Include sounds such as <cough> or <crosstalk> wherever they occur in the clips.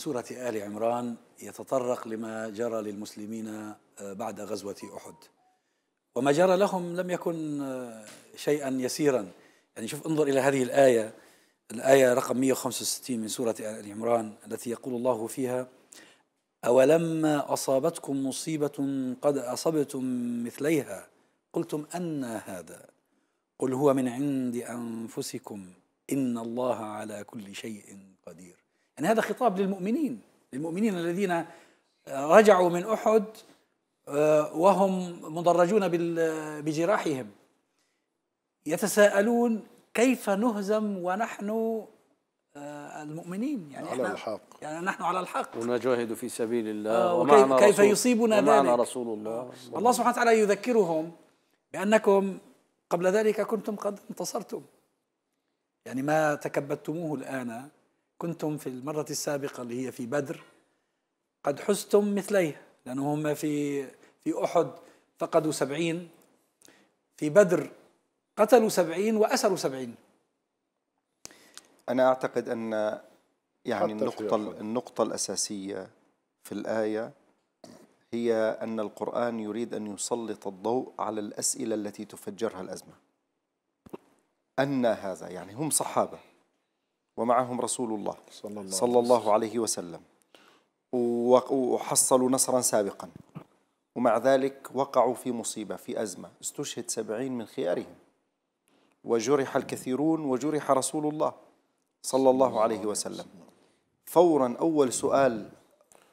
سورة آل عمران يتطرق لما جرى للمسلمين آه، بعد غزوة أحد وما جرى لهم لم يكن آه، شيئا يسيرا يعني شوف انظر إلى هذه الآية الآية رقم 165 من سورة آل عمران التي يقول الله فيها أولما أصابتكم مصيبة قد أصبتم مثليها قلتم أن هذا قل هو من عند أنفسكم إن الله على كل شيء قدير يعني هذا خطاب للمؤمنين للمؤمنين الذين رجعوا من أحد آه، وهم مدرجون بجراحهم يتساءلون كيف نهزم ونحن آه، المؤمنين يعني على احنا الحق يعني نحن على الحق ونجاهد في سبيل الله آه ومعنا كيف رسول يصيبنا ومعنا ذلك رسول الله, الله سبحانه وتعالى يذكرهم بأنكم قبل ذلك كنتم قد انتصرتم يعني ما تكبدتموه الآن كنتم في المرة السابقة اللي هي في بدر قد حزتم مثليه لأنه هم في في أحد فقدوا سبعين في بدر قتلوا سبعين وأسروا سبعين أنا أعتقد أن يعني النقطة, النقطة الأساسية في الآية هي أن القرآن يريد أن يسلط الضوء على الأسئلة التي تفجرها الأزمة أن هذا يعني هم صحابة ومعهم رسول الله صلى الله, صلى الله عليه وسلم وحصلوا نصرا سابقا ومع ذلك وقعوا في مصيبة في أزمة استشهد سبعين من خيارهم وجرح الكثيرون وجرح رسول الله صلى الله عليه وسلم فورا أول سؤال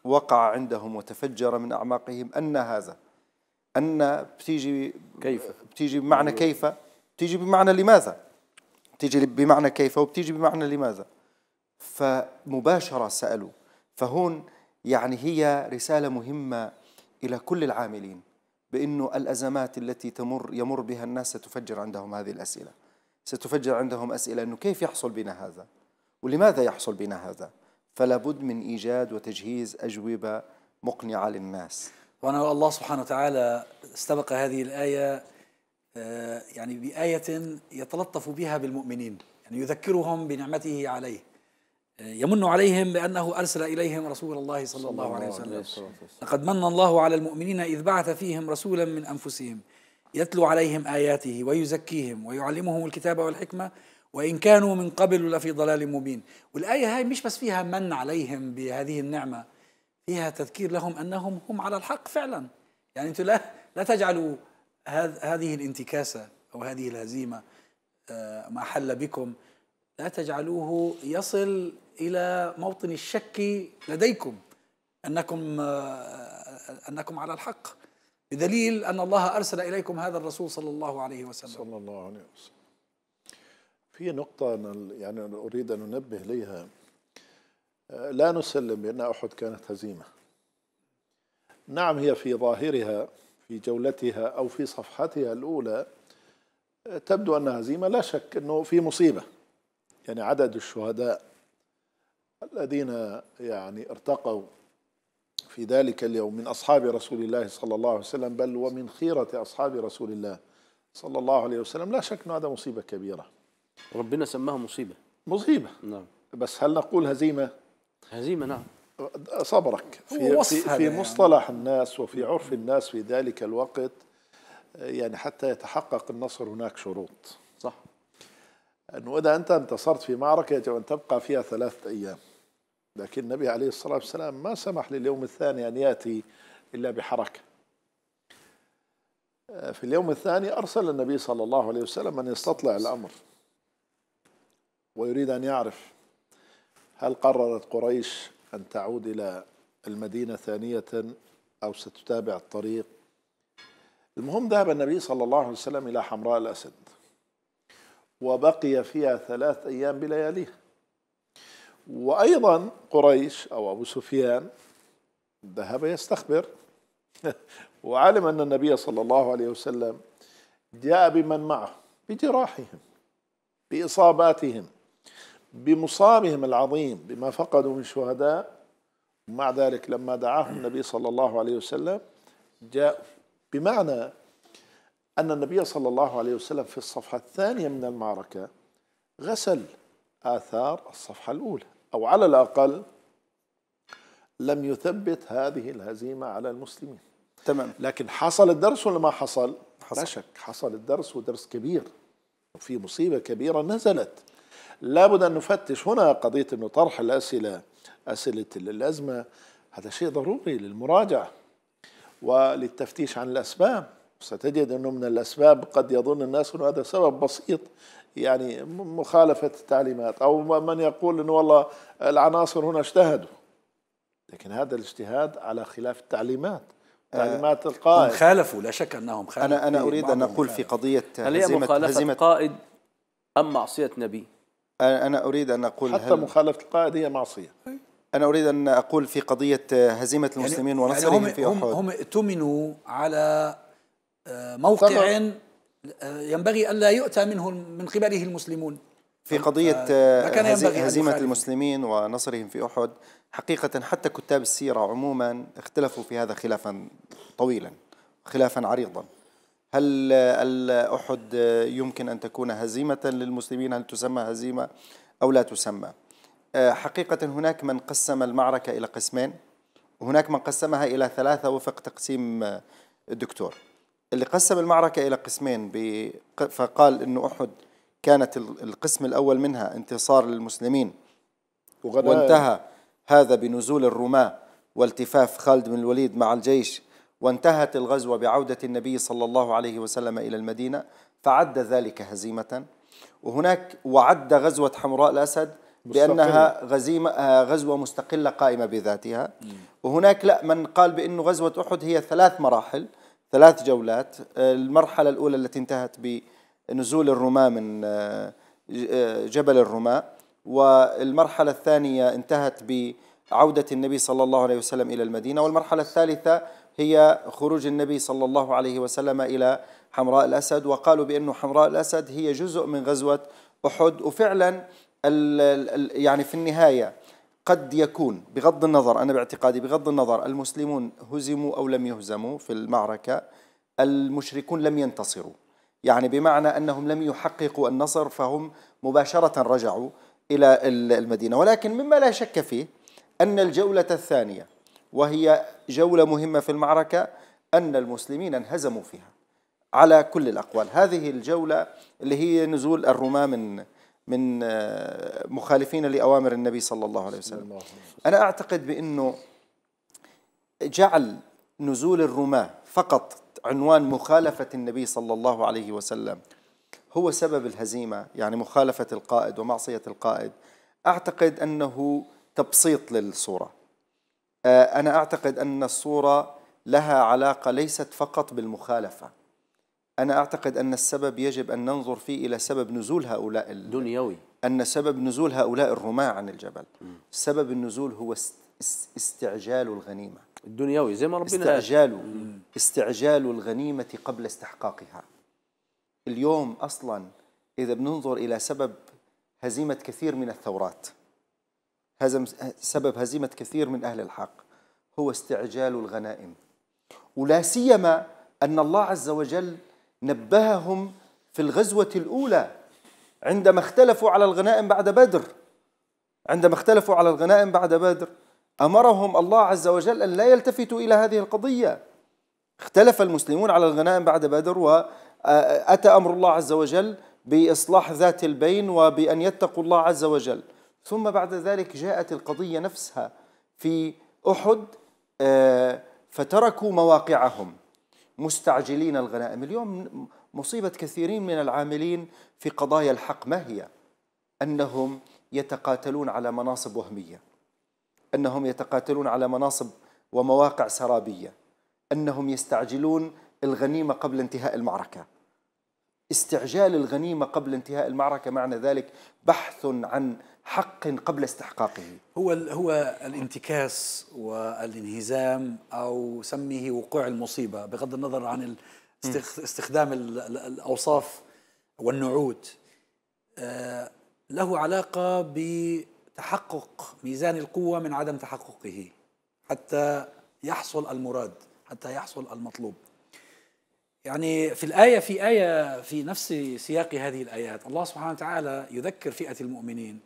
وقع عندهم وتفجر من أعماقهم أن هذا أن بتيجي كيف بتيجي بمعنى يعني كيف بتيجي بمعنى لماذا بتيجي بمعنى كيف وبتيجي بمعنى لماذا فمباشرة سألوا فهون يعني هي رسالة مهمة إلى كل العاملين بأنه الأزمات التي تمر يمر بها الناس ستفجر عندهم هذه الأسئلة ستفجر عندهم أسئلة أنه كيف يحصل بنا هذا ولماذا يحصل بنا هذا فلا بد من إيجاد وتجهيز أجوبة مقنعة للناس وأنا الله سبحانه وتعالى استبق هذه الآية آه، يعني بآية يتلطف بها بالمؤمنين يعني يذكرهم بنعمته عليه آه، يمن عليهم بأنه أرسل إليهم رسول الله صلى الله عليه وسلم لقد من الله على المؤمنين إذ بعث فيهم رسولا من أنفسهم يتلو عليهم آياته ويزكيهم ويعلمهم الكتاب والحكمة وإن كانوا من قبل لفي ضلال مبين والآية هاي مش بس فيها من عليهم بهذه النعمة فيها تذكير لهم أنهم هم على الحق فعلا يعني أنتم لا, لا تجعلوا هذه الانتكاسة أو هذه الهزيمة آه، ما حل بكم لا تجعلوه يصل إلى موطن الشك لديكم أنكم آه، أنكم على الحق بدليل أن الله أرسل إليكم هذا الرسول صلى الله عليه وسلم صلى الله عليه وسلم في نقطة أنا يعني أريد أن أنبه إليها آه، لا نسلم بأن أحد كانت هزيمة نعم هي في ظاهرها في جولتها أو في صفحتها الأولى تبدو أنها هزيمة لا شك أنه في مصيبة يعني عدد الشهداء الذين يعني ارتقوا في ذلك اليوم من أصحاب رسول الله صلى الله عليه وسلم بل ومن خيرة أصحاب رسول الله صلى الله عليه وسلم لا شك انه هذا مصيبة كبيرة ربنا سماها مصيبة مصيبة نعم بس هل نقول هزيمة؟ هزيمة نعم صبرك في, في, في مصطلح يعني. الناس وفي عرف الناس في ذلك الوقت يعني حتى يتحقق النصر هناك شروط صح أنه إذا أنت انتصرت في معركة يجب أن تبقى فيها ثلاثة أيام لكن النبي عليه الصلاة والسلام ما سمح لليوم الثاني أن يأتي إلا بحركة في اليوم الثاني أرسل النبي صلى الله عليه وسلم أن يستطلع الأمر ويريد أن يعرف هل قررت قريش أن تعود إلى المدينة ثانية أو ستتابع الطريق المهم ذهب النبي صلى الله عليه وسلم إلى حمراء الأسد وبقي فيها ثلاث أيام بلياليه وأيضا قريش أو أبو سفيان ذهب يستخبر <laughs> وعلم أن النبي صلى الله عليه وسلم جاء بمن معه بجراحهم بإصاباتهم بمصابهم العظيم بما فقدوا من شهداء ومع ذلك لما دعاهم النبي صلى الله عليه وسلم جاء بمعنى أن النبي صلى الله عليه وسلم في الصفحة الثانية من المعركة غسل آثار الصفحة الأولى أو على الأقل لم يثبت هذه الهزيمة على المسلمين تمام لكن حصل الدرس ولا ما حصل؟ حصل لا شك حصل الدرس ودرس كبير وفي مصيبة كبيرة نزلت لابد أن نفتش هنا قضية أنه طرح الأسئلة أسئلة الأزمة هذا شيء ضروري للمراجعة وللتفتيش عن الأسباب ستجد أنه من الأسباب قد يظن الناس أنه هذا سبب بسيط يعني مخالفة التعليمات أو من يقول أنه والله العناصر هنا اجتهدوا لكن هذا الاجتهاد على خلاف التعليمات آه، تعليمات القائد هم خالفوا لا شك أنهم خالفوا أنا, أنا أريد أن أقول في قضية هل هي مخالفة هزيمة قائد أم معصية نبي أنا أريد أن أقول حتى هل... مخالفة القائد هي معصية أنا أريد أن أقول في قضية آه، هزيمة يعني المسلمين يعني ونصرهم يعني في أحد هم, هم ائتمنوا على آه، موقع آه، ينبغي ألا يؤتى منه من قبله المسلمون في قضية هزيمة المسلمين ونصرهم في أحد حقيقة حتى كتاب السيرة عموما اختلفوا في هذا خلافا طويلا خلافا عريضا هل الأحد يمكن أن تكون هزيمة للمسلمين هل تسمى هزيمة أو لا تسمى آه، حقيقة هناك من قسم المعركة إلى قسمين وهناك من قسمها إلى ثلاثة وفق تقسيم آه، الدكتور اللي قسم المعركة إلى قسمين فقال أنه أحد كانت القسم الأول منها انتصار للمسلمين وانتهى هذا بنزول الرماة والتفاف خالد بن الوليد مع الجيش وانتهت الغزوة بعودة النبي صلى الله عليه وسلم إلى المدينة فعد ذلك هزيمة وهناك وعد غزوة حمراء الأسد بأنها غزيمة آه، غزوة مستقلة قائمة بذاتها وهناك لا من قال بأنه غزوة أحد هي ثلاث مراحل ثلاث جولات آه، المرحلة الأولى التي انتهت بنزول الرماة من آه، جبل الرماة والمرحلة الثانية انتهت بعودة النبي صلى الله عليه وسلم إلى المدينة والمرحلة الثالثة هي خروج النبي صلى الله عليه وسلم إلى حمراء الأسد وقالوا بأنه حمراء الأسد هي جزء من غزوة أحد وفعلا يعني في النهاية قد يكون بغض النظر أنا باعتقادي بغض النظر المسلمون هزموا أو لم يهزموا في المعركة المشركون لم ينتصروا يعني بمعنى أنهم لم يحققوا النصر فهم مباشرة رجعوا إلى المدينة ولكن مما لا شك فيه أن الجولة الثانية وهي جولة مهمة في المعركة أن المسلمين انهزموا فيها على كل الأقوال هذه الجولة اللي هي نزول الرماة من من آه، مخالفين لأوامر النبي صلى الله عليه وسلم أنا أعتقد بأنه جعل نزول الرماة فقط عنوان مخالفة النبي صلى الله عليه وسلم هو سبب الهزيمة يعني مخالفة القائد ومعصية القائد أعتقد أنه تبسيط للصورة آه، أنا أعتقد أن الصورة لها علاقة ليست فقط بالمخالفة أنا أعتقد أن السبب يجب أن ننظر فيه إلى سبب نزول هؤلاء دنيوي أن سبب نزول هؤلاء الرماة عن الجبل سبب النزول هو استعجال الغنيمة الدنيوي زي ما ربنا استعجال استعجال الغنيمة قبل استحقاقها اليوم أصلا إذا بننظر إلى سبب هزيمة كثير من الثورات هزم سبب هزيمة كثير من أهل الحق هو استعجال الغنائم ولا سيما أن الله عز وجل نبههم في الغزوة الأولى عندما اختلفوا على الغنائم بعد بدر عندما اختلفوا على الغنائم بعد بدر أمرهم الله عز وجل أن لا يلتفتوا إلى هذه القضية اختلف المسلمون على الغنائم بعد بدر وأتى أمر الله عز وجل بإصلاح ذات البين وبأن يتقوا الله عز وجل ثم بعد ذلك جاءت القضية نفسها في أحد آه، فتركوا مواقعهم مستعجلين الغنائم اليوم مصيبة كثيرين من العاملين في قضايا الحق ما هي؟ أنهم يتقاتلون على مناصب وهمية أنهم يتقاتلون على مناصب ومواقع سرابية أنهم يستعجلون الغنيمة قبل انتهاء المعركة استعجال الغنيمة قبل انتهاء المعركة معنى ذلك بحث عن حق قبل استحقاقه هو هو الانتكاس والانهزام او سميه وقوع المصيبه بغض النظر عن استخدام الاوصاف والنعوت آه، له علاقه بتحقق ميزان القوه من عدم تحققه حتى يحصل المراد حتى يحصل المطلوب يعني في الآية في آية في نفس سياق هذه الآيات الله سبحانه وتعالى يذكر فئة المؤمنين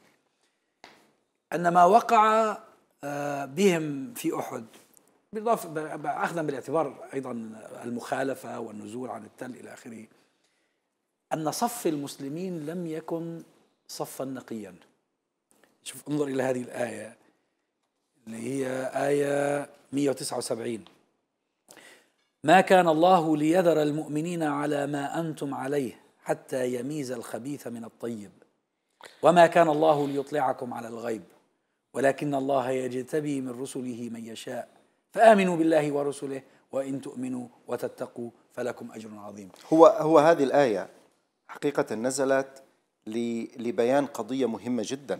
أن ما وقع آه، بهم في أحد بالإضافة أخذا بالاعتبار أيضا المخالفة والنزول عن التل إلى آخره أن صف المسلمين لم يكن صفا نقيا شوف انظر إلى هذه الآية اللي هي آية 179 ما كان الله ليذر المؤمنين على ما أنتم عليه حتى يميز الخبيث من الطيب وما كان الله ليطلعكم على الغيب ولكن الله يجتبي من رسله من يشاء فآمنوا بالله ورسله وإن تؤمنوا وتتقوا فلكم أجر عظيم هو, هو هذه الآية حقيقة نزلت لبيان قضية مهمة جدا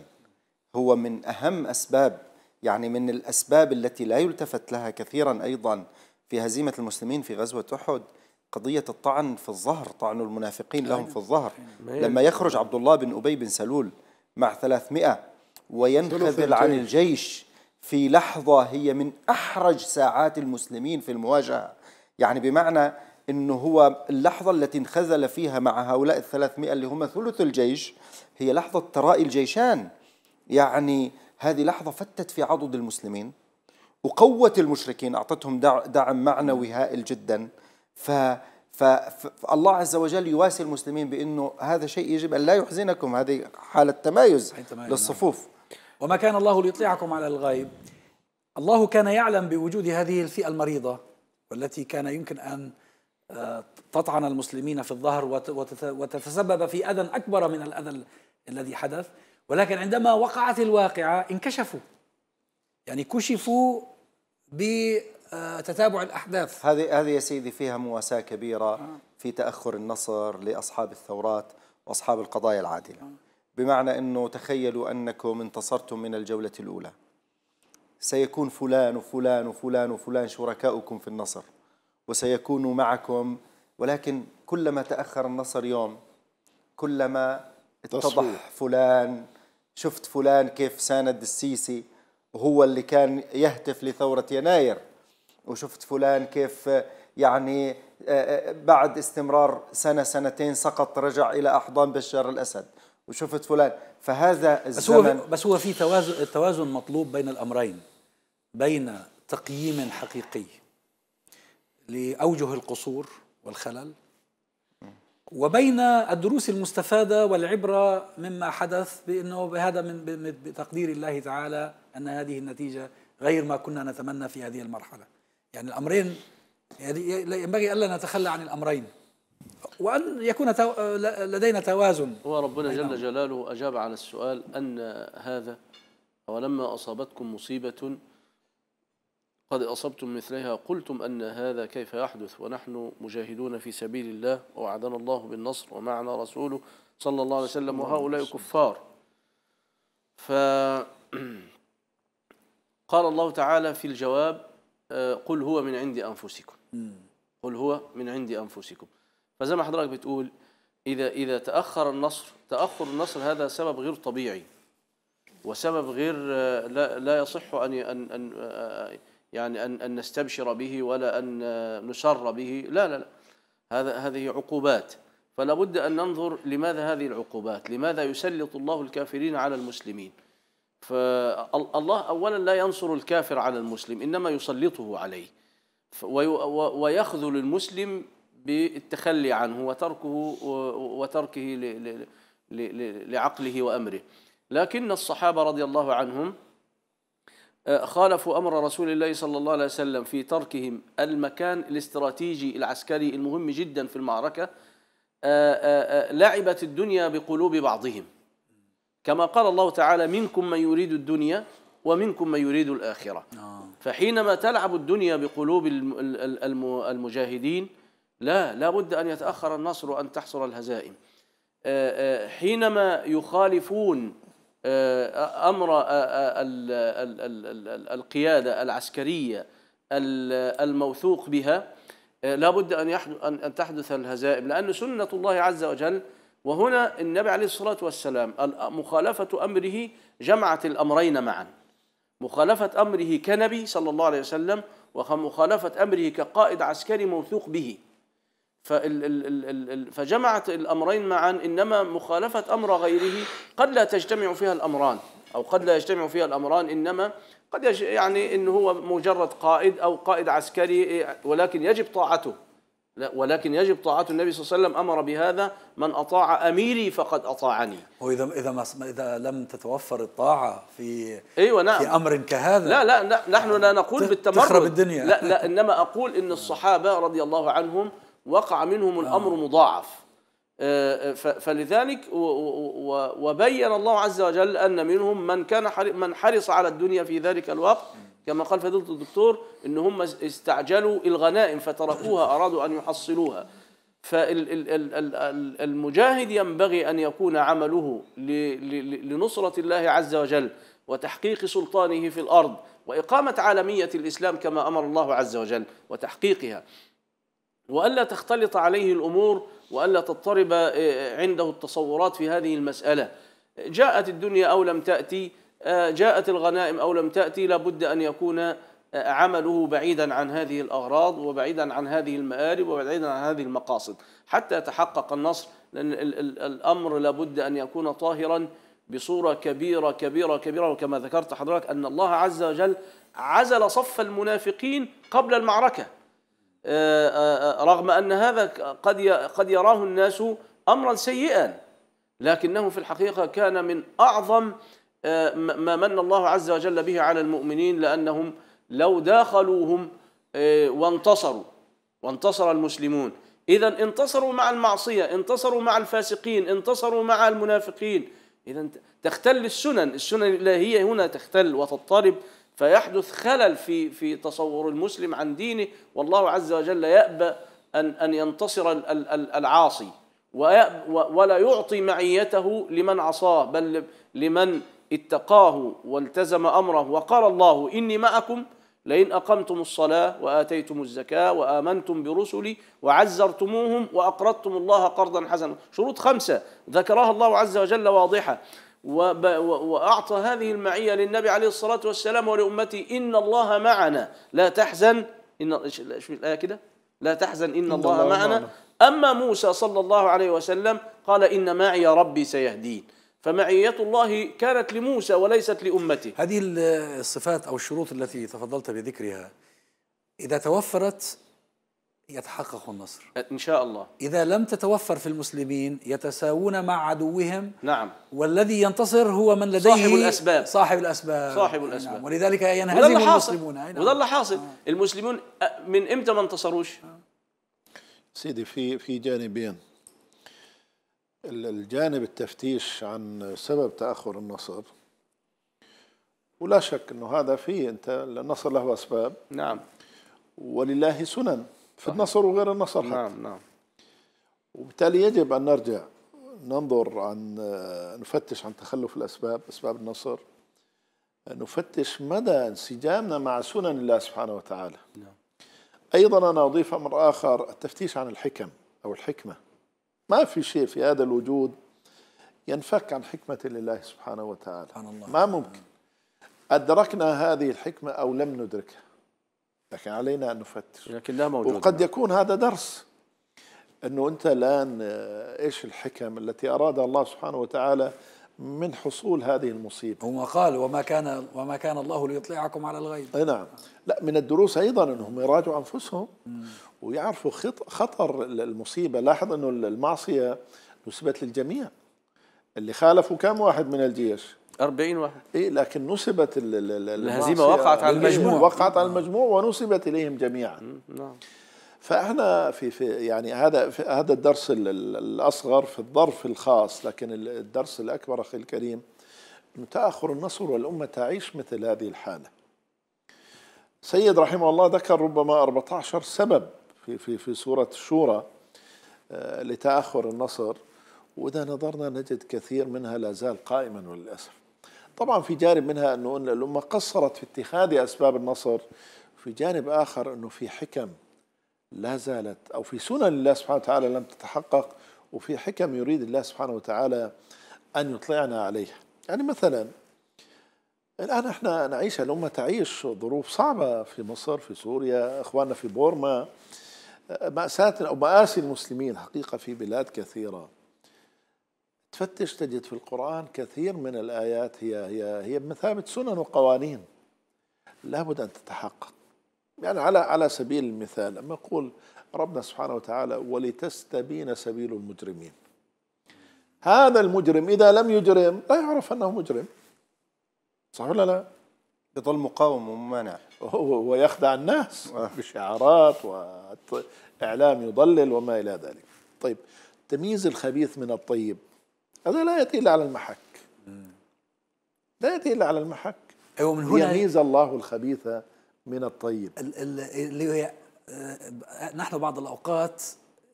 هو من أهم أسباب يعني من الأسباب التي لا يلتفت لها كثيرا أيضا في هزيمة المسلمين في غزوة أحد قضية الطعن في الظهر طعن المنافقين لهم في الظهر لما يخرج عبد الله بن أبي بن سلول مع 300 وينخذل عن الجيش في لحظة هي من أحرج ساعات المسلمين في المواجهة يعني بمعنى أنه هو اللحظة التي انخذل فيها مع هؤلاء الثلاثمائة اللي هم ثلث الجيش هي لحظة ترائي الجيشان يعني هذه لحظة فتت في عضد المسلمين وقوت المشركين أعطتهم دعم معنوي هائل جدا ف فالله عز وجل يواسي المسلمين بانه هذا شيء يجب ان لا يحزنكم هذه حاله تمايز نعم. للصفوف وما كان الله ليطلعكم على الغيب الله كان يعلم بوجود هذه الفئة المريضة والتي كان يمكن أن آه، تطعن المسلمين في الظهر وتتسبب في أذى أكبر من الأذى الذي حدث ولكن عندما وقعت الواقعة انكشفوا يعني كشفوا بتتابع آه، الأحداث هذه هذه يا سيدي فيها مواساة كبيرة آه. في تأخر النصر لأصحاب الثورات وأصحاب القضايا العادلة بمعنى أنه تخيلوا أنكم انتصرتم من الجولة الأولى سيكون فلان وفلان وفلان وفلان شركاؤكم في النصر وسيكونوا معكم ولكن كلما تأخر النصر يوم كلما اتضح فلان شفت فلان كيف ساند السيسي وهو اللي كان يهتف لثورة يناير وشفت فلان كيف يعني آه، آه، بعد استمرار سنة سنتين سقط رجع إلى أحضان بشار الأسد وشفت فلان فهذا الزمن بس هو بس هو في توازن التوازن مطلوب بين الامرين بين تقييم حقيقي لاوجه القصور والخلل وبين الدروس المستفاده والعبره مما حدث بانه بهذا من بتقدير الله تعالى ان هذه النتيجه غير ما كنا نتمنى في هذه المرحله يعني الامرين يعني ينبغي الا نتخلى عن الامرين وأن يكون لدينا توازن وربنا جل نعم. جلاله أجاب على السؤال أن هذا ولما أصابتكم مصيبة قد أصبتم مثلها قلتم أن هذا كيف يحدث ونحن مجاهدون في سبيل الله ووعدنا الله بالنصر ومعنا رسوله صلى الله عليه وسلم وهؤلاء كفار ف قال الله تعالى في الجواب آه، قل هو من عند أنفسكم قل هو من عند أنفسكم فزي ما حضرتك بتقول إذا إذا تأخر النصر تأخر النصر هذا سبب غير طبيعي وسبب غير آه، لا, لا يصح أن أن أن آه، يعني أن أن نستبشر به ولا أن آه، نسر به لا لا لا هذا هذه عقوبات فلا بد أن ننظر لماذا هذه العقوبات لماذا يسلط الله الكافرين على المسلمين فالله أولا لا ينصر الكافر على المسلم إنما يسلطه عليه ويخذل المسلم بالتخلي عنه وتركه وتركه لعقله وامره لكن الصحابه رضي الله عنهم آه، خالفوا امر رسول الله صلى الله عليه وسلم في تركهم المكان الاستراتيجي العسكري المهم جدا في المعركه آه، آه، لعبت الدنيا بقلوب بعضهم كما قال الله تعالى منكم من يريد الدنيا ومنكم من يريد الآخرة نعم. فحينما تلعب الدنيا بقلوب المجاهدين لا لا بد أن يتأخر النصر وأن تحصل الهزائم آه، آه، حينما يخالفون آه، أمر القيادة العسكرية الموثوق بها لا بد أن, أن تحدث الهزائم لأن سنة الله عز وجل وهنا النبي عليه الصلاة والسلام مخالفة أمره جمعت الأمرين معا مخالفة أمره كنبي صلى الله عليه وسلم ومخالفة أمره كقائد عسكري موثوق به فجمعت الأمرين معا إنما مخالفة أمر غيره قد لا تجتمع فيها الأمران أو قد لا يجتمع فيها الأمران إنما قد يعني إن هو مجرد قائد أو قائد عسكري إيه، ولكن يجب طاعته ولكن يجب طاعة النبي صلى الله عليه وسلم أمر بهذا من أطاع أميري فقد أطاعني وإذا إذا ما إذا لم تتوفر الطاعة في أيوة نعم. في أمر كهذا لا لا, لا نحن لا نقول بالتمرد تخرب الدنيا لا لا إنما أقول إن <laughs> الصحابة رضي الله عنهم وقع منهم آه. الأمر مضاعف آه، آه، فلذلك وبين الله عز وجل أن منهم من كان من حرص على الدنيا في ذلك الوقت كما قال فضيلة الدكتور إن هم استعجلوا الغنائم فتركوها أرادوا أن يحصلوها فالمجاهد ينبغي أن يكون عمله لنصرة الله عز وجل وتحقيق سلطانه في الأرض وإقامة عالمية الإسلام كما أمر الله عز وجل وتحقيقها وألا تختلط عليه الأمور وألا تضطرب آه، آه، عنده التصورات في هذه المسألة جاءت الدنيا أو لم تأتي آه، جاءت الغنائم أو لم تأتي لابد أن يكون عمله بعيدا عن هذه الأغراض وبعيدا عن هذه المآرب وبعيدا عن هذه المقاصد حتى يتحقق النصر لأن الأمر لابد أن يكون طاهرا بصورة كبيرة كبيرة كبيرة وكما ذكرت حضرتك أن الله عز وجل عزل صف المنافقين قبل المعركة آه، آه، آه، رغم أن هذا قد قد يراه الناس أمرا سيئا لكنه في الحقيقة كان من أعظم ما من الله عز وجل به على المؤمنين لأنهم لو داخلوهم وانتصروا وانتصر المسلمون إذا انتصروا مع المعصية انتصروا مع الفاسقين انتصروا مع المنافقين إذا تختل السنن السنن الإلهية هنا تختل وتضطرب فيحدث خلل في في تصور المسلم عن دينه والله عز وجل يأبى أن أن ينتصر العاصي ولا يعطي معيته لمن عصاه بل لمن اتقاه والتزم امره وقال الله اني معكم لئن اقمتم الصلاه واتيتم الزكاه وامنتم برسلي وعزرتموهم واقرضتم الله قرضا حسنا، شروط خمسه ذكرها الله عز وجل واضحه، وأعطى هذه المعية للنبي عليه الصلاة والسلام ولأمته إن الله معنا لا تحزن إن شوف الآية كده لا تحزن إن, إن الله, معنا أما موسى صلى الله عليه وسلم قال إن معي ربي سيهدين فمعية الله كانت لموسى وليست لأمته هذه الصفات أو الشروط التي تفضلت بذكرها إذا توفرت يتحقق النصر إن شاء الله إذا لم تتوفر في المسلمين يتساوون مع عدوهم نعم والذي ينتصر هو من لديه صاحب الأسباب صاحب الأسباب صاحب نعم. الأسباب نعم. ولذلك ينهزم المسلمون نعم. وظل حاصل آه. المسلمون من إمتى ما انتصروش آه. سيدي في في جانبين الجانب التفتيش عن سبب تأخر النصر ولا شك أنه هذا فيه أنت النصر له أسباب نعم ولله سنن في النصر وغير النصر حتى نعم نعم وبالتالي يجب أن نرجع ننظر عن آه، نفتش عن تخلف الأسباب أسباب النصر آه، نفتش مدى انسجامنا مع سنن الله سبحانه وتعالى نعم. أيضا أنا أضيف أمر آخر التفتيش عن الحكم أو الحكمة ما في شيء في هذا الوجود ينفك عن حكمة الله سبحانه وتعالى سبحان الله. ما ممكن أدركنا هذه الحكمة أو لم ندركها لكن علينا أن نفتش لكن لا موجود وقد يكون هذا درس أنه أنت الآن آه، إيش الحكم التي أرادها الله سبحانه وتعالى من حصول هذه المصيبة هو قال وما كان وما كان الله ليطلعكم على الغيب أي نعم لا من الدروس أيضا أنهم يراجعوا أنفسهم مم. ويعرفوا خطر المصيبة لاحظ أنه المعصية نسبت للجميع اللي خالفوا كم واحد من الجيش 40 واحد ايه لكن نصبت الهزيمه وقعت على إيه، المجموع وقعت على المجموع ونصبت اليهم جميعا نعم فاحنا في, في يعني هذا في هذا الدرس الاصغر في الظرف الخاص لكن الدرس الاكبر اخي الكريم انه تاخر النصر والامه تعيش مثل هذه الحاله. سيد رحمه الله ذكر ربما 14 سبب في في في سوره الشورى آه، لتاخر النصر واذا نظرنا نجد كثير منها لا زال قائما وللاسف. طبعا في جانب منها انه ان الامه قصرت في اتخاذ اسباب النصر في جانب اخر انه في حكم لا زالت او في سنن الله سبحانه وتعالى لم تتحقق وفي حكم يريد الله سبحانه وتعالى ان يطلعنا عليها يعني مثلا الان احنا نعيش الامه تعيش ظروف صعبه في مصر في سوريا اخواننا في بورما مأساة او مآسي المسلمين حقيقه في بلاد كثيره تفتش تجد في القرآن كثير من الآيات هي هي هي بمثابة سنن وقوانين لابد أن تتحقق يعني على على سبيل المثال لما يقول ربنا سبحانه وتعالى ولتستبين سبيل المجرمين هذا المجرم إذا لم يجرم لا يعرف أنه مجرم صح ولا لا؟ يظل مقاوم وممانع هو يخدع الناس <laughs> آه. بشعارات وإعلام يضلل وما إلى ذلك طيب تمييز الخبيث من الطيب هذا لا يأتي إلا على المحك لا يأتي إلا على المحك أيوة من هنا يميز الله الخبيث من الطيب اللي هي آه، نحن بعض الأوقات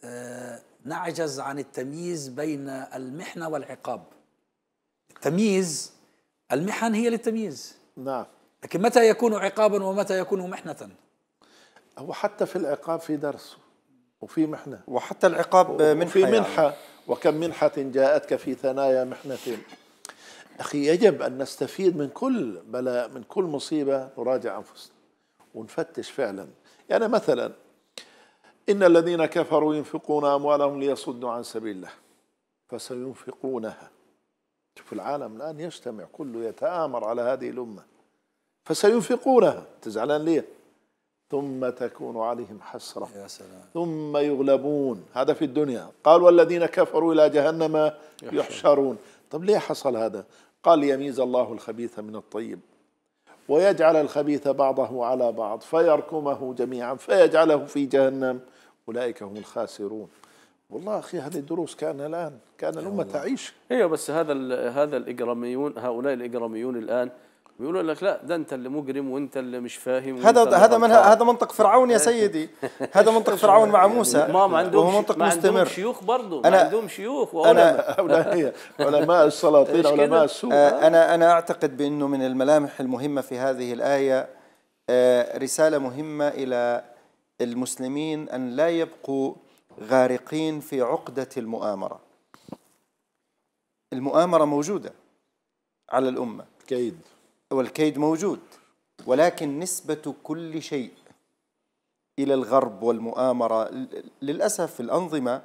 آه، نعجز عن التمييز بين المحنة والعقاب التمييز المحن هي للتمييز نعم لكن متى يكون عقابا ومتى يكون محنة هو حتى في العقاب في درس وفي محنة وحتى العقاب منحة في يعني. منحة يعني. وكم منحة جاءتك في ثنايا محنة أخي يجب أن نستفيد من كل بلاء من كل مصيبة نراجع أنفسنا ونفتش فعلا يعني مثلا إن الذين كفروا ينفقون أموالهم ليصدوا عن سبيل الله فسينفقونها شوف العالم الآن يجتمع كله يتآمر على هذه الأمة فسينفقونها تزعلان ليه ثم تكون عليهم حسرة يا سلام. ثم يغلبون هذا في الدنيا قال والذين كفروا إلى جهنم يحشرون طب ليه حصل هذا قال يميز الله الخبيث من الطيب ويجعل الخبيث بعضه على بعض فيركمه جميعا فيجعله في جهنم أولئك هم الخاسرون والله اخي هذه الدروس كان الان كان الامه تعيش ايوه بس هذا هذا الاجراميون هؤلاء الاجراميون الان بيقولوا لك لا ده انت اللي مجرم وانت اللي مش فاهم هذا هذا من هذا منطق فرعون يا <laughs> سيدي هذا منطق <laughs> فرعون مع يعني موسى ما ما عندهم منطق ما مستمر عندهم شيوخ برضه ما عندهم شيوخ انا علماء <laughs> السلاطين علماء السوء آه. انا انا اعتقد بانه من الملامح المهمه في هذه الايه آه، رساله مهمه الى المسلمين ان لا يبقوا غارقين في عقده المؤامره المؤامره موجوده على الامه كيد والكيد موجود ولكن نسبة كل شيء إلى الغرب والمؤامرة للأسف الأنظمة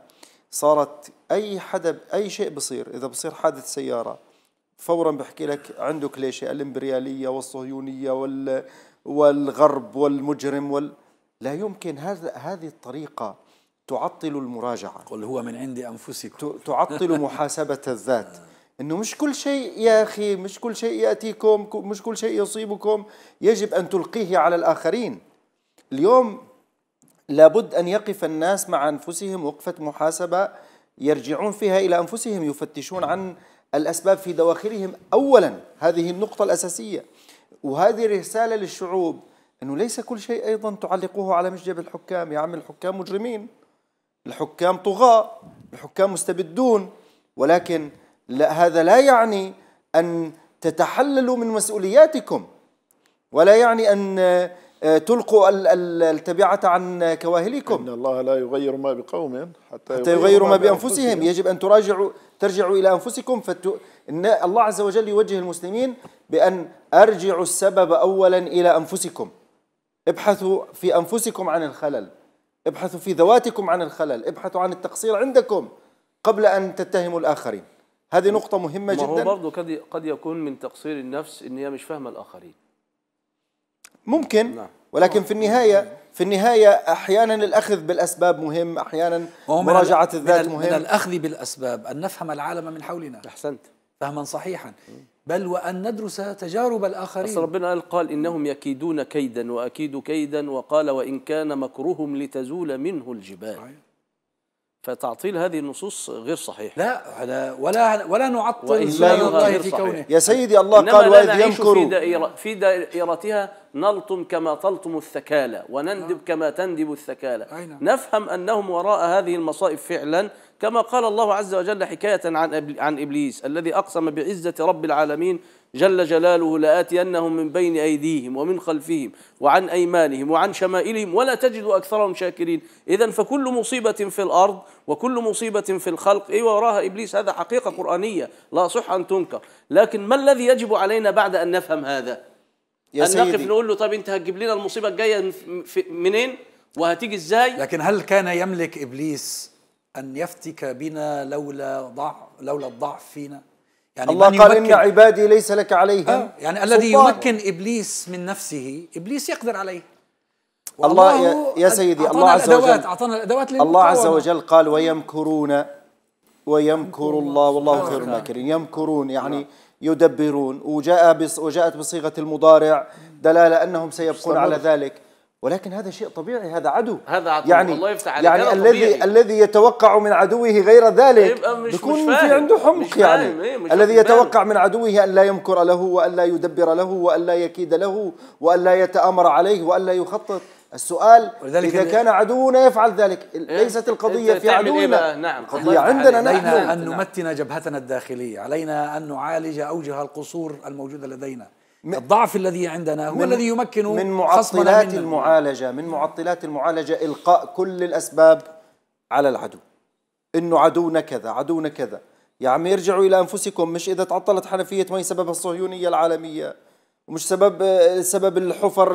صارت أي حدا أي شيء بصير إذا بصير حادث سيارة فورا بحكي لك عنده كليشة الإمبريالية والصهيونية وال والغرب والمجرم وال لا يمكن هذا هذه الطريقة تعطل المراجعة قل هو من عند أنفسكم تعطل محاسبة الذات <laughs> انه مش كل شيء يا اخي مش كل شيء ياتيكم مش كل شيء يصيبكم يجب ان تلقيه على الاخرين اليوم لابد ان يقف الناس مع انفسهم وقفه محاسبه يرجعون فيها الى انفسهم يفتشون عن الاسباب في دواخلهم اولا هذه النقطه الاساسيه وهذه رساله للشعوب انه ليس كل شيء ايضا تعلقوه على مشجب الحكام يا عم الحكام مجرمين الحكام طغاة الحكام مستبدون ولكن لا هذا لا يعني أن تتحللوا من مسؤولياتكم ولا يعني أن آه، تلقوا التبعة عن كواهلكم إن الله لا يغير ما بقوم حتى, حتى يغيروا ما بأنفسهم يجب أن تراجعوا ترجعوا إلى أنفسكم فت... إن الله عز وجل يوجه المسلمين بأن أرجعوا السبب أولا إلى أنفسكم ابحثوا في أنفسكم عن الخلل ابحثوا في ذواتكم عن الخلل ابحثوا عن التقصير عندكم قبل أن تتهموا الآخرين هذه نقطة مهمة جدا هو برضه قد قد يكون من تقصير النفس ان هي مش فاهمة الاخرين ممكن نعم. ولكن في النهاية في النهاية أحيانا الأخذ بالأسباب مهم أحيانا مراجعة الذات مهم من الأخذ بالأسباب أن نفهم العالم من حولنا أحسنت فهما صحيحا بل وأن ندرس تجارب الآخرين بس ربنا قال, قال إنهم يكيدون كيدا وأكيد كيدا وقال وإن كان مكرهم لتزول منه الجبال فتعطيل هذه النصوص غير صحيح لا لا ولا ولا نعطل لا الله في كونه يا سيدي الله إنما قال واذ يمكر في, دائرة في دائرتها نلطم كما تلطم الثكالة ونندب آه. كما تندب الثكالى نفهم انهم وراء هذه المصائب فعلا كما قال الله عز وجل حكاية عن عن إبليس الذي أقسم بعزة رب العالمين جل جلاله لآتينهم من بين أيديهم ومن خلفهم وعن أيمانهم وعن شمائلهم ولا تجد أكثرهم شاكرين إذا فكل مصيبة في الأرض وكل مصيبة في الخلق إيه وراها إبليس هذا حقيقة قرآنية لا صح أن تنكر لكن ما الذي يجب علينا بعد أن نفهم هذا يا أن سيدي. نقف نقول له طب أنت هتجيب لنا المصيبة الجاية منين وهتيجي إزاي لكن هل كان يملك إبليس أن يفتك بنا لولا ضعف لولا الضعف فينا يعني الله قال إن عبادي ليس لك عليهم آه يعني الذي يمكن إبليس من نفسه إبليس يقدر عليه الله يا, يا سيدي الله عز وجل أعطانا الأدوات الله عز وجل قال ويمكرون ويمكر الله والله خير الماكرين يمكرون يعني يدبرون وجاء بص وجاءت بصيغة المضارع دلالة أنهم سيبقون على ذلك ولكن هذا شيء طبيعي هذا عدو هذا عدو يعني الله يفتح عليك يعني الذي الذي يتوقع من عدوه غير ذلك يبقى مش بيكون مش في عنده حمق يعني إيه مش الذي يتوقع من عدوه ان لا يمكر له وان لا يدبر له وان لا يكيد له وان لا يتامر عليه وان لا يخطط السؤال اذا كان عدونا يفعل ذلك إيه؟ ليست القضيه في عدونا إيه نعم القضيه عندنا نحن علينا ان نعم. نمتن جبهتنا الداخليه علينا ان نعالج اوجه القصور الموجوده لدينا الضعف الذي عندنا هو الذي يمكن من معطلات المعالجة من معطلات المعالجة إلقاء كل الأسباب على العدو إنه عدونا كذا عدونا كذا يا عم يرجعوا إلى أنفسكم مش إذا تعطلت حنفية مي سببها الصهيونية العالمية ومش سبب سبب الحفر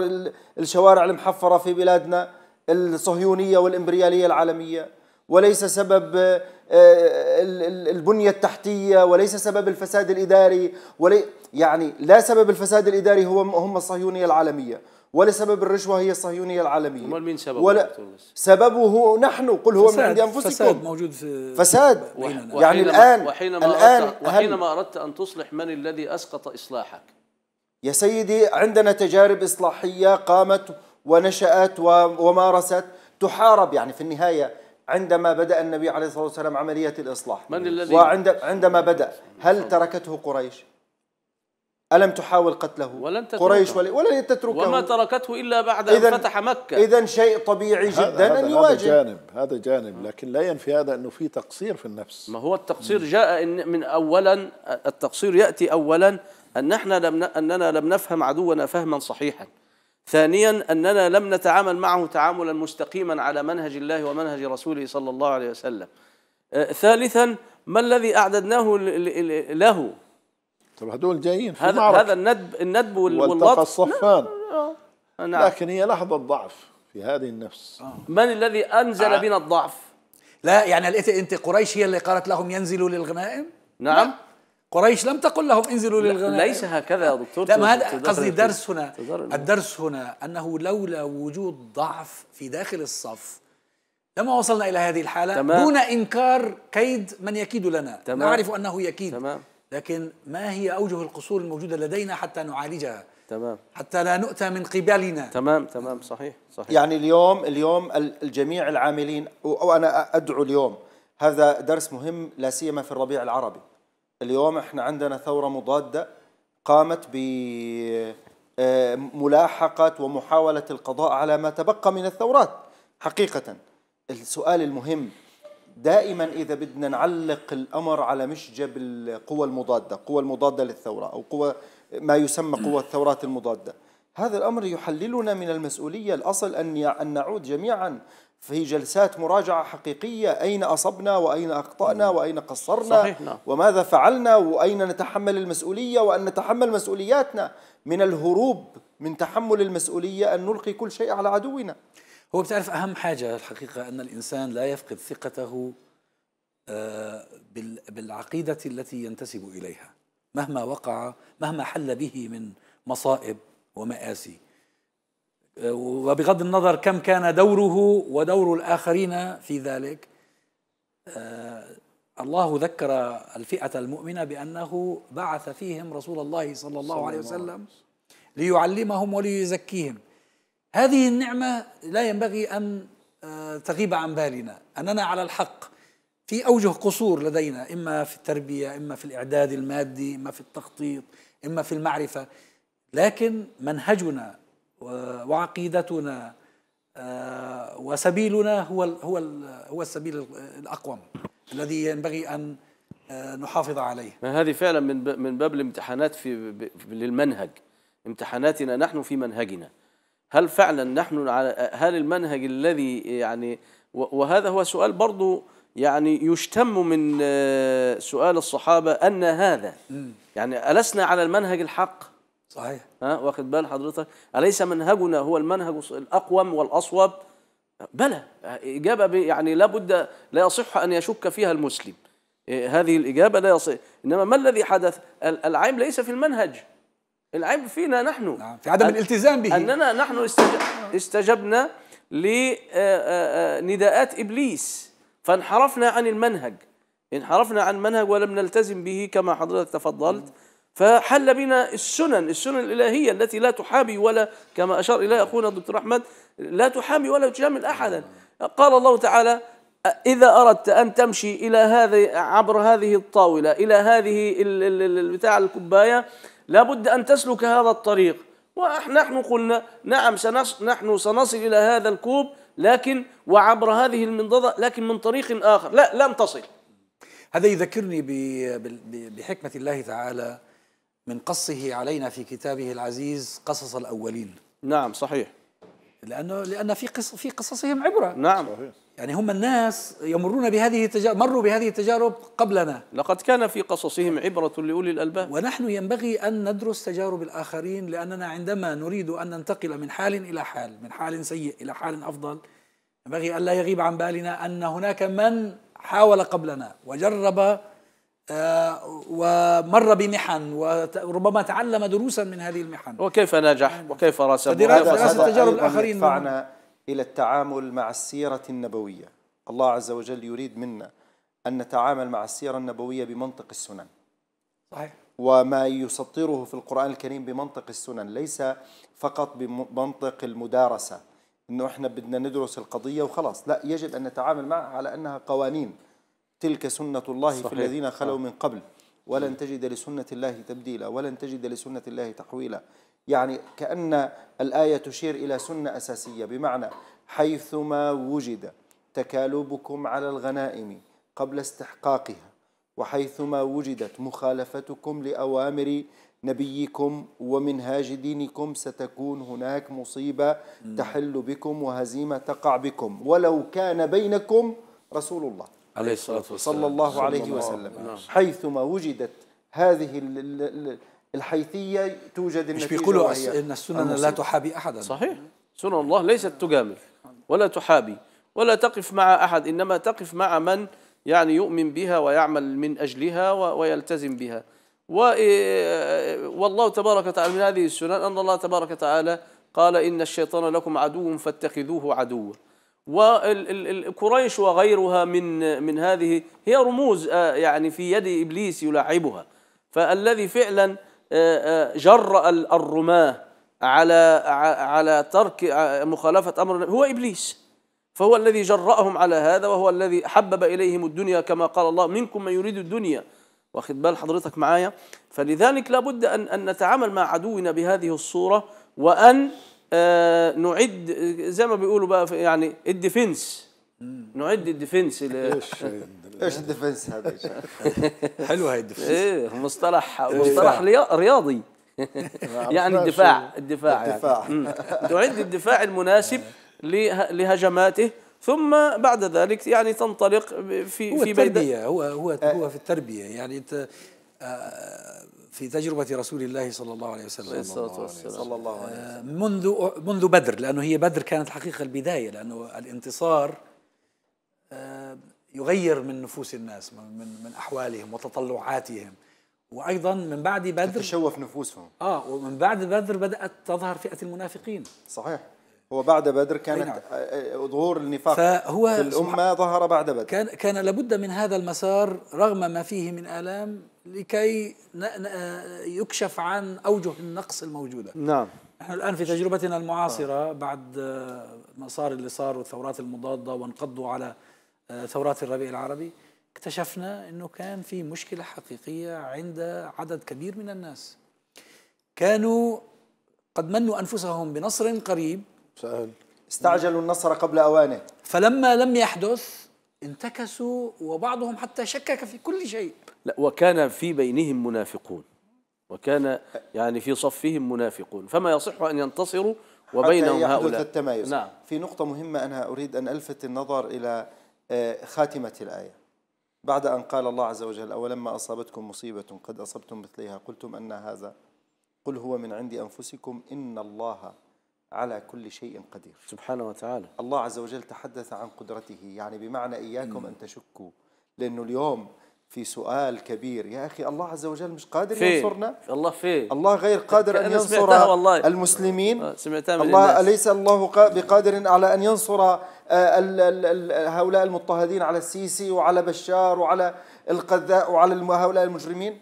الشوارع المحفرة في بلادنا الصهيونية والإمبريالية العالمية وليس سبب آه، البنية التحتية وليس سبب الفساد الإداري ولي يعني لا سبب الفساد الإداري هو هم الصهيونية العالمية ولا سبب الرشوة هي الصهيونية العالمية أمال مين سببه ولا سببه نحن قل هو من عند أنفسكم فساد موجود في فساد يعني, يعني الآن وحينما الآن أردت وحينما أردت أن تصلح من الذي أسقط إصلاحك يا سيدي عندنا تجارب إصلاحية قامت ونشأت ومارست تحارب يعني في النهاية عندما بدأ النبي عليه الصلاة والسلام عملية الإصلاح من الذي وعند عندما بدأ هل تركته قريش ألم تحاول قتله ولن تتركه قريش ولي ولن تتركه وما تركته إلا بعد أن فتح مكة إذا شيء طبيعي جدا هذا أن يواجه هذا جانب هذا جانب لكن لا ينفي هذا أنه في تقصير في النفس ما هو التقصير جاء من أولا التقصير يأتي أولا أن نحن لم أننا لم نفهم عدونا فهما صحيحا ثانيا أننا لم نتعامل معه تعاملا مستقيما على منهج الله ومنهج رسوله صلى الله عليه وسلم أه، ثالثا ما الذي أعددناه له طب هدول جايين في هذا, هذا الندب الندب واللطف نعم. الصفان آه، نعم. لكن هي لحظة ضعف في هذه النفس آه. من الذي أنزل آه. بنا الضعف لا يعني لقيت أنت قريش هي اللي قالت لهم ينزلوا للغنائم نعم لا. قريش لم تقل لهم انزلوا للغنائم ليس هكذا يا دكتور لا ما هذا قصدي الدرس هنا الدرس هنا انه لولا وجود ضعف في داخل الصف لما وصلنا الى هذه الحاله تمام دون انكار كيد من يكيد لنا تمام نعرف انه يكيد تمام لكن ما هي اوجه القصور الموجوده لدينا حتى نعالجها تمام حتى لا نؤتى من قبالنا تمام تمام صحيح صحيح يعني اليوم اليوم الجميع العاملين وانا ادعو اليوم هذا درس مهم لا سيما في الربيع العربي اليوم احنا عندنا ثورة مضادة قامت بملاحقة آه، ومحاولة القضاء على ما تبقى من الثورات حقيقة السؤال المهم دائما إذا بدنا نعلق الأمر على مشجب القوى المضادة قوى المضادة للثورة أو قوى ما يسمى قوى الثورات المضادة هذا الأمر يحللنا من المسؤولية الأصل أن نعود جميعا في جلسات مراجعة حقيقية أين أصبنا وأين أخطأنا وأين قصرنا صحيح نعم. وماذا فعلنا وأين نتحمل المسؤولية وأن نتحمل مسؤولياتنا من الهروب من تحمل المسؤولية أن نلقي كل شيء على عدونا هو بتعرف أهم حاجة الحقيقة أن الإنسان لا يفقد ثقته آه، بالعقيدة التي ينتسب إليها مهما وقع مهما حل به من مصائب ومآسي وبغض النظر كم كان دوره ودور الآخرين في ذلك آه، الله ذكر الفئة المؤمنة بأنه بعث فيهم رسول الله صلى الله عليه وسلم ليعلمهم وليزكيهم هذه النعمة لا ينبغي أن آه، تغيب عن بالنا أننا على الحق في أوجه قصور لدينا إما في التربية إما في الإعداد المادي إما في التخطيط إما في المعرفة لكن منهجنا وعقيدتنا آه، وسبيلنا هو هو هو السبيل الاقوم الذي ينبغي ان آه، نحافظ عليه. ما هذه فعلا من من باب الامتحانات في للمنهج امتحاناتنا نحن في منهجنا. هل فعلا نحن على هل المنهج الذي يعني وهذا هو سؤال برضه يعني يشتم من آه، سؤال الصحابه ان هذا يعني ألسنا على المنهج الحق؟ صحيح ها واخد بال حضرتك أليس منهجنا هو المنهج الأقوم والأصوب بلى إجابة يعني لابد لا يصح أن يشك فيها المسلم إيه، هذه الإجابة لا يصح إنما ما الذي حدث العيب ليس في المنهج العيب فينا نحن نعم. في عدم الالتزام به أننا نحن استجبنا لنداءات آه، آه، إبليس فانحرفنا عن المنهج انحرفنا عن منهج ولم نلتزم به كما حضرتك تفضلت فحل بنا السنن السنن الإلهية التي لا تحابي ولا كما أشار إليها أخونا الدكتور أحمد لا تحامي ولا تجامل أحدا قال الله تعالى إذا أردت أن تمشي إلى هذه عبر هذه الطاولة إلى هذه بتاع الكباية لابد أن تسلك هذا الطريق ونحن قلنا نعم سنص نحن سنصل إلى هذا الكوب لكن وعبر هذه المنضدة لكن من طريق آخر لا لن تصل هذا يذكرني بحكمة الله تعالى من قصه علينا في كتابه العزيز قصص الأولين نعم صحيح لأنه لأن في قص في قصصهم عبرة نعم صحيح. يعني هم الناس يمرون بهذه التجارب مروا بهذه التجارب قبلنا لقد كان في قصصهم عبرة لأولي الألباب ونحن ينبغي أن ندرس تجارب الآخرين لأننا عندما نريد أن ننتقل من حال إلى حال من حال سيء إلى حال أفضل ينبغي ألا يغيب عن بالنا أن هناك من حاول قبلنا وجرب آه، ومر بمحن وربما تعلم دروسا من هذه المحن وكيف نجح يعني وكيف رسم دراسة تجارب الآخرين دفعنا إلى التعامل مع السيرة النبوية الله عز وجل يريد منا أن نتعامل مع السيرة النبوية بمنطق السنن صحيح وما يسطره في القرآن الكريم بمنطق السنن ليس فقط بمنطق المدارسة أنه إحنا بدنا ندرس القضية وخلاص لا يجب أن نتعامل معها على أنها قوانين تلك سنة الله صحيح. في الذين خلوا آه. من قبل ولن تجد لسنة الله تبديلا ولن تجد لسنة الله تحويلا يعني كأن الآية تشير إلى سنة أساسية بمعنى حيثما وجد تكالبكم على الغنائم قبل استحقاقها وحيثما وجدت مخالفتكم لأوامر نبيكم ومنهاج دينكم ستكون هناك مصيبة تحل بكم وهزيمة تقع بكم ولو كان بينكم رسول الله عليه الصلاة والسلام صلى الله عليه وسلم نعم. حيثما وجدت هذه الحيثية توجد النتيجة مش بيقولوا أن السنن لا تحابي أحدا صحيح سنن الله ليست تجامل ولا تحابي ولا تقف مع أحد إنما تقف مع من يعني يؤمن بها ويعمل من أجلها ويلتزم بها إيه، والله تبارك وتعالى من هذه السنن أن الله تبارك وتعالى قال إن الشيطان لكم عدو فاتخذوه عدوا وقريش وغيرها من من هذه هي رموز آه، يعني في يد ابليس يلاعبها فالذي فعلا آه، آه، جرأ الرماه على على ترك مخالفه امر هو ابليس فهو الذي جرأهم على هذا وهو الذي حبب اليهم الدنيا كما قال الله منكم من يريد الدنيا واخد بال حضرتك معايا فلذلك لابد ان ان نتعامل مع عدونا بهذه الصوره وان آه، نعد زي ما بيقولوا بقى يعني الديفنس نعد الديفنس ايش <laughs> ايش الديفنس هذا <laughs> حلوه هي الديفنس ايه مصطلح إيه. مصطلح رياضي <laughs> يعني, يعني الدفاع الدفاع الدفاع تعد الدفاع المناسب لهجماته ثم بعد ذلك يعني تنطلق في هو في التربيه هو هو هو في التربيه يعني انت آه، في تجربة رسول الله صلى الله عليه وسلم صلى الله عليه وسلم آه، منذ منذ بدر لأنه هي بدر كانت حقيقة البداية لأنه الانتصار آه، يغير من نفوس الناس من من أحوالهم وتطلعاتهم وايضا من بعد بدر تشوف نفوسهم اه ومن بعد بدر بدات تظهر فئه المنافقين صحيح هو بعد بدر كانت نعم. آه، ظهور النفاق فهو في الامه ظهر بعد بدر كان كان لابد من هذا المسار رغم ما فيه من الام لكي يكشف عن أوجه النقص الموجودة نعم نحن الآن في تجربتنا المعاصرة بعد آه، ما صار اللي صار والثورات المضادة وانقضوا على آه، ثورات الربيع العربي اكتشفنا أنه كان في مشكلة حقيقية عند عدد كبير من الناس كانوا قد منوا أنفسهم بنصر قريب سهل استعجلوا النصر قبل أوانه فلما لم يحدث انتكسوا وبعضهم حتى شكك في كل شيء لا وكان في بينهم منافقون وكان يعني في صفهم منافقون فما يصح أن ينتصروا وبينهم حتى هؤلاء التمايز نعم في نقطة مهمة أنا أريد أن ألفت النظر إلى آه، خاتمة الآية بعد أن قال الله عز وجل أولما أصابتكم مصيبة قد أصبتم مثليها قلتم أن هذا قل هو من عند أنفسكم إن الله على كل شيء قدير سبحانه وتعالى الله عز وجل تحدث عن قدرته يعني بمعنى إياكم أن تشكوا لأنه اليوم في سؤال كبير يا أخي الله عز وجل مش قادر فيه. ينصرنا الله فيه الله غير قادر أن ينصر والله. المسلمين آه، سمعتها من الله الناس. أليس الله بقادر على أن ينصر آه، هؤلاء المضطهدين على السيسي وعلى بشار وعلى القذاء وعلى هؤلاء المجرمين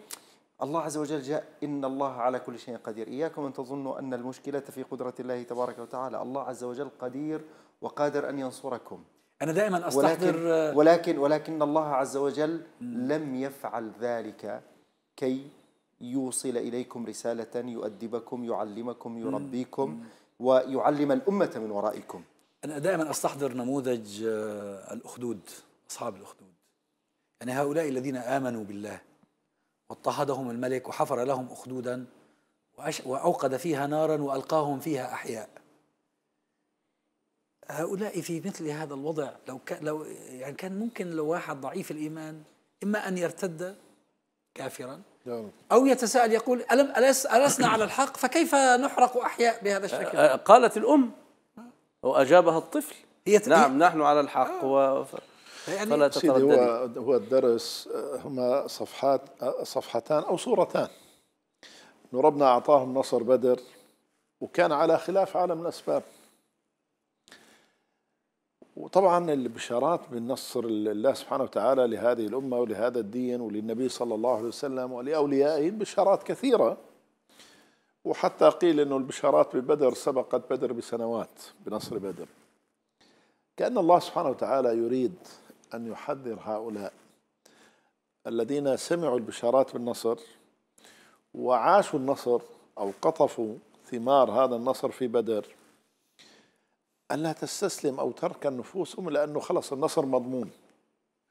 الله عز وجل جاء إن الله على كل شيء قدير إياكم أن تظنوا أن المشكلة في قدرة الله تبارك وتعالى الله عز وجل قدير وقادر أن ينصركم أنا دائما أستحضر ولكن, ولكن, ولكن الله عز وجل لم يفعل ذلك كي يوصل إليكم رسالة يؤدبكم يعلمكم يربيكم ويعلم الأمة من ورائكم أنا دائما أستحضر نموذج آه، الأخدود أصحاب الأخدود يعني هؤلاء الذين آمنوا بالله واضطهدهم الملك وحفر لهم أخدودا وأوقد فيها نارا وألقاهم فيها أحياء هؤلاء في مثل هذا الوضع لو كان لو يعني كان ممكن لو واحد ضعيف الإيمان إما أن يرتد كافرا أو يتساءل يقول ألم ألس ألسنا على الحق فكيف نحرق أحياء بهذا الشكل أه، قالت الأم وأجابها الطفل هي نعم نحن على الحق آه. و... يعني فلا تترددي هو, هو الدرس آه، هما صفحات آه، صفحتان أو صورتان أن ربنا أعطاهم نصر بدر وكان على خلاف عالم الأسباب وطبعا البشارات بالنصر الله سبحانه وتعالى لهذه الأمة ولهذا الدين وللنبي صلى الله عليه وسلم ولأوليائه البشارات كثيرة وحتى قيل أنه البشارات ببدر سبقت بدر بسنوات بنصر بدر كأن الله سبحانه وتعالى يريد أن يحذر هؤلاء الذين سمعوا البشارات بالنصر وعاشوا النصر أو قطفوا ثمار هذا النصر في بدر ألا تستسلم أو ترك نفوسهم لأنه خلص النصر مضمون